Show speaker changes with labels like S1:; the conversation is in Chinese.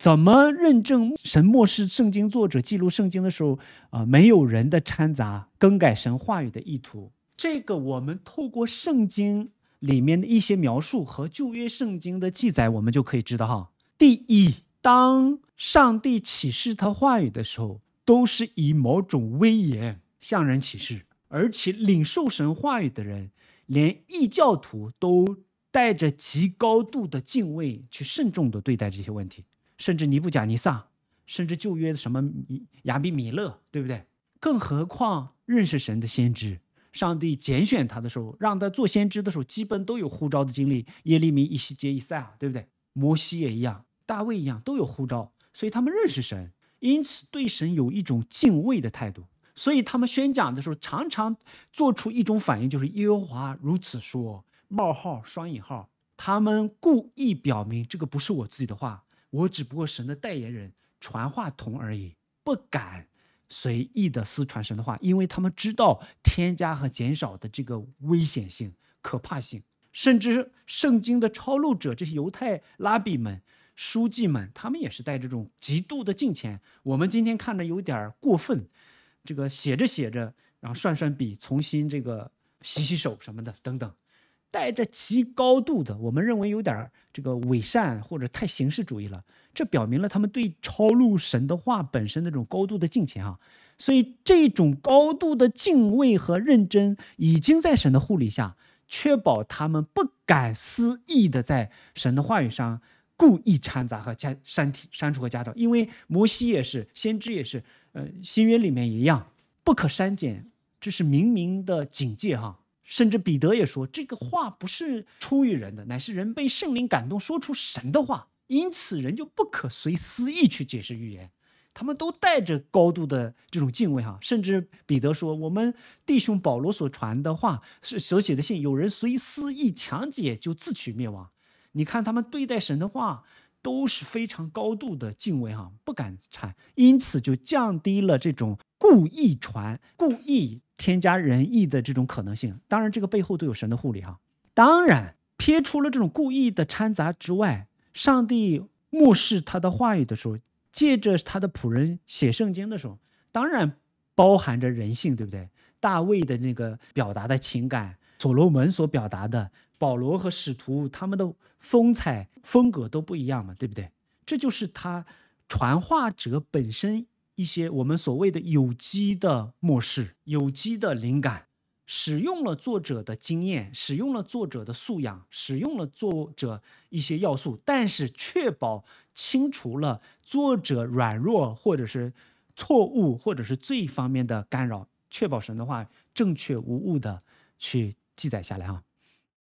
S1: 怎么认证神漠视圣经作者记录圣经的时候啊，没有人的掺杂更改神话语的意图？这个我们透过圣经里面的一些描述和旧约圣经的记载，我们就可以知道哈。第一，当上帝启示他话语的时候，都是以某种威严向人启示，而且领受神话语的人，连异教徒都带着极高度的敬畏去慎重的对待这些问题。甚至尼布甲尼撒，甚至旧约的什么亚比米勒，对不对？更何况认识神的先知，上帝拣选他的时候，让他做先知的时候，基本都有呼召的经历。耶利米、以西结、以赛亚，对不对？摩西也一样，大卫一样，都有呼召，所以他们认识神，因此对神有一种敬畏的态度。所以他们宣讲的时候，常常做出一种反应，就是“耶和华如此说”（冒号双引号），他们故意表明这个不是我自己的话。我只不过神的代言人、传话筒而已，不敢随意的私传神的话，因为他们知道添加和减少的这个危险性、可怕性。甚至圣经的抄录者，这些犹太拉比们、书记们，他们也是带着这种极度的敬虔。我们今天看着有点过分，这个写着写着，然后涮涮笔，重新这个洗洗手什么的，等等。带着极高度的，我们认为有点儿这个伪善或者太形式主义了。这表明了他们对抄录神的话本身那种高度的敬虔啊。所以这种高度的敬畏和认真，已经在神的护理下，确保他们不敢肆意的在神的话语上故意掺杂和加删体删除和加重，因为摩西也是先知也是，呃，新约里面一样不可删减，这是明明的警戒哈。甚至彼得也说，这个话不是出于人的，乃是人被圣灵感动说出神的话，因此人就不可随私意去解释预言。他们都带着高度的这种敬畏哈，甚至彼得说，我们弟兄保罗所传的话、是所写的信，有人随私意强解，就自取灭亡。你看他们对待神的话。都是非常高度的敬畏哈，不敢掺，因此就降低了这种故意传、故意添加人意的这种可能性。当然，这个背后都有神的护理哈。当然，撇除了这种故意的掺杂之外，上帝漠视他的话语的时候，借着他的仆人写圣经的时候，当然包含着人性，对不对？大卫的那个表达的情感，所罗门所表达的。保罗和使徒他们的风采风格都不一样嘛，对不对？这就是他传话者本身一些我们所谓的有机的模式、有机的灵感，使用了作者的经验，使用了作者的素养，使用了作者一些要素，但是确保清除了作者软弱或者是错误或者是这方面的干扰，确保神的话正确无误的去记载下来啊。